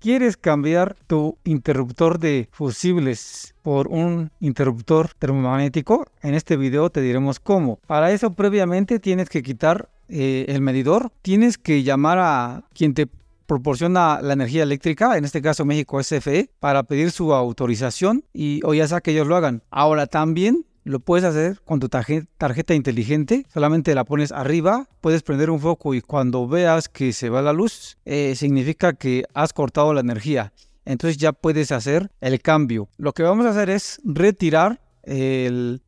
quieres cambiar tu interruptor de fusibles por un interruptor termomagnético, en este video te diremos cómo. Para eso previamente tienes que quitar eh, el medidor, tienes que llamar a quien te proporciona la energía eléctrica, en este caso México SFE, para pedir su autorización y o ya sea que ellos lo hagan. Ahora también lo puedes hacer con tu tarjeta inteligente, solamente la pones arriba, puedes prender un foco y cuando veas que se va la luz, eh, significa que has cortado la energía. Entonces ya puedes hacer el cambio. Lo que vamos a hacer es retirar eh,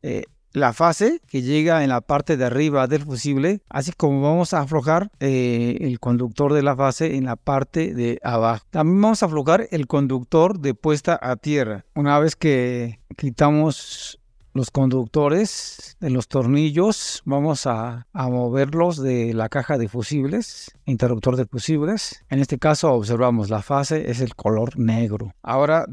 la fase que llega en la parte de arriba del fusible, así como vamos a aflojar eh, el conductor de la fase en la parte de abajo. También vamos a aflojar el conductor de puesta a tierra. Una vez que quitamos los conductores de los tornillos vamos a, moverlos de la caja de fusibles, interruptor de fusibles. En este caso observamos la fase es el color negro. Ahora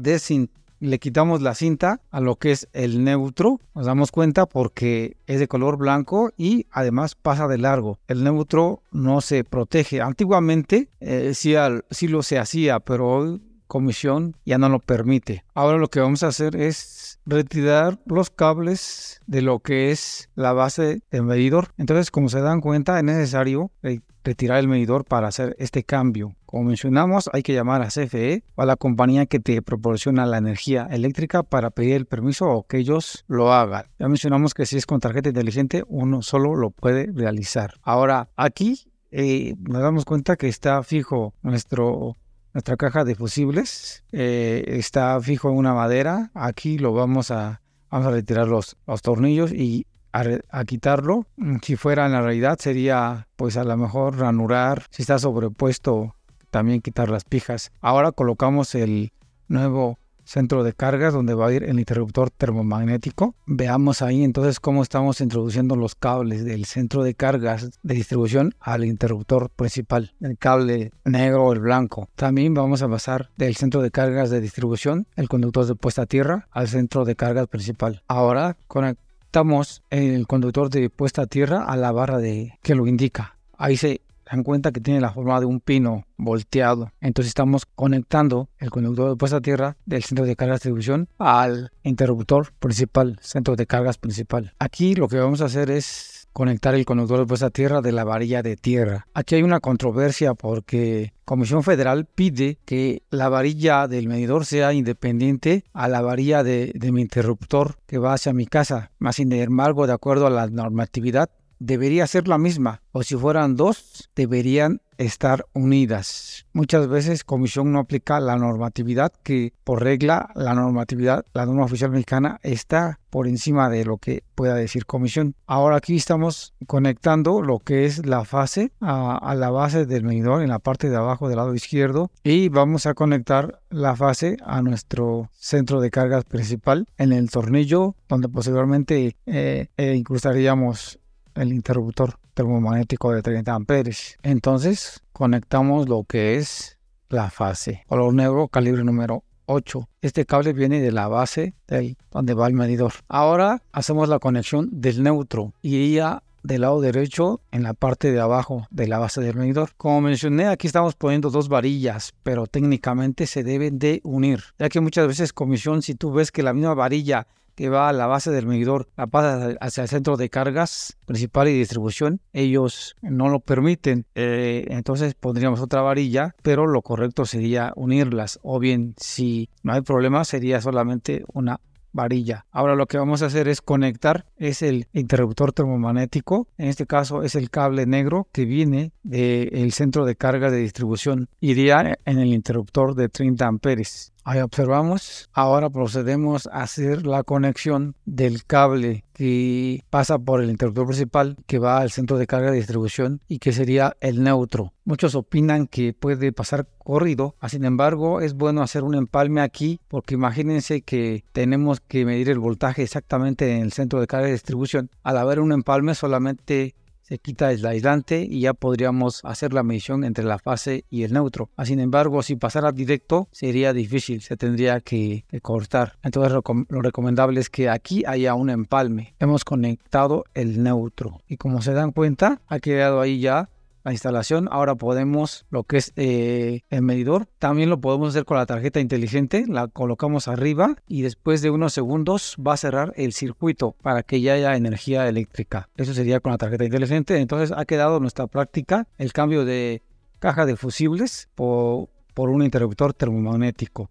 le quitamos la cinta a lo que es el neutro. Nos damos cuenta porque es de color blanco y además pasa de largo. El neutro no se protege. Antiguamente eh, sí lo se hacía, pero hoy comisión ya no lo permite. Ahora lo que vamos a hacer es retirar los cables de lo que es la base del medidor. Entonces, como se dan cuenta, es necesario eh, retirar el medidor para hacer este cambio. Como mencionamos, hay que llamar a CFE o a la compañía que te proporciona la energía eléctrica para pedir el permiso o que ellos lo hagan. Ya mencionamos que si es con tarjeta inteligente, uno solo lo puede realizar. Ahora, aquí eh, nos damos cuenta que está fijo nuestro nuestra caja de fusibles eh, está fijo en una madera. Aquí lo vamos a, vamos a retirar los, los tornillos y a, quitarlo. Mm, si fuera en la realidad sería pues a lo mejor ranurar. Si está sobrepuesto también quitar las pijas. Ahora colocamos el nuevo centro de cargas donde va a ir el interruptor termomagnético. Veamos ahí entonces cómo estamos introduciendo los cables del centro de cargas de distribución al interruptor principal, el cable negro o el blanco. También vamos a pasar del centro de cargas de distribución, el conductor de puesta a tierra, al centro de cargas principal. Ahora conectamos el conductor de puesta a tierra a la barra de que lo indica. Ahí se dan cuenta que tiene la forma de un pino volteado. Entonces estamos conectando el conductor de puesta a tierra del centro de carga de distribución al interruptor principal, centro de cargas principal. Aquí lo que vamos a hacer es conectar el conductor de puesta a tierra de la varilla de tierra. Aquí hay una controversia porque Comisión Federal pide que la varilla del medidor sea independiente a la varilla de, de mi interruptor que va hacia mi casa. Más sin embargo, de acuerdo a la normatividad, debería ser la misma, o si fueran dos, deberían estar unidas. Muchas veces Comisión no aplica la normatividad que por regla la normatividad, la norma oficial mexicana está por encima de lo que pueda decir Comisión. Ahora aquí estamos conectando lo que es la fase a, la base del medidor en la parte de abajo del lado izquierdo y vamos a conectar la fase a nuestro centro de cargas principal en el tornillo donde posteriormente eh, eh, incrustaríamos el interruptor termomagnético de 30 amperes. Entonces conectamos lo que es la fase. Color negro, calibre número 8. Este cable viene de la base del, donde va el medidor. Ahora hacemos la conexión del neutro. Iría del lado derecho en la parte de abajo de la base del medidor. Como mencioné, aquí estamos poniendo dos varillas, pero técnicamente se deben de unir, ya que muchas veces comisión, si tú ves que la misma varilla que va a la base del medidor, la pasa hacia el centro de cargas principal y distribución. Ellos no lo permiten, eh, entonces pondríamos otra varilla, pero lo correcto sería unirlas. O bien, si no hay problema, sería solamente una varilla. Ahora lo que vamos a hacer es conectar, es el interruptor termomagnético, en este caso es el cable negro que viene del centro de cargas de distribución, iría en el interruptor de 30 amperes. Ahí observamos. Ahora procedemos a hacer la conexión del cable que pasa por el interruptor principal que va al centro de carga de distribución y que sería el neutro. Muchos opinan que puede pasar corrido, sin embargo es bueno hacer un empalme aquí porque imagínense que tenemos que medir el voltaje exactamente en el centro de carga de distribución. Al haber un empalme solamente se quita el aislante y ya podríamos hacer la medición entre la fase y el neutro. Ah, sin embargo, si pasara directo sería difícil, se tendría que, cortar. Entonces lo, lo recomendable es que aquí haya un empalme. Hemos conectado el neutro y como se dan cuenta ha quedado ahí ya la instalación. Ahora podemos, lo que es eh, el medidor, también lo podemos hacer con la tarjeta inteligente. La colocamos arriba y después de unos segundos va a cerrar el circuito para que ya haya energía eléctrica. Eso sería con la tarjeta inteligente. Entonces ha quedado nuestra práctica el cambio de caja de fusibles por un interruptor termomagnético.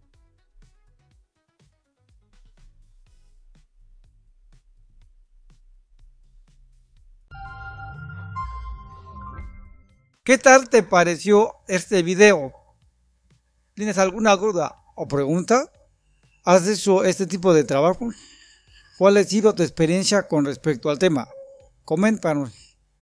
¿Qué tal te pareció este video? ¿Tienes alguna duda o pregunta? ¿Has hecho este tipo de trabajo? ¿Cuál ha sido tu experiencia con respecto al tema? Coméntanos.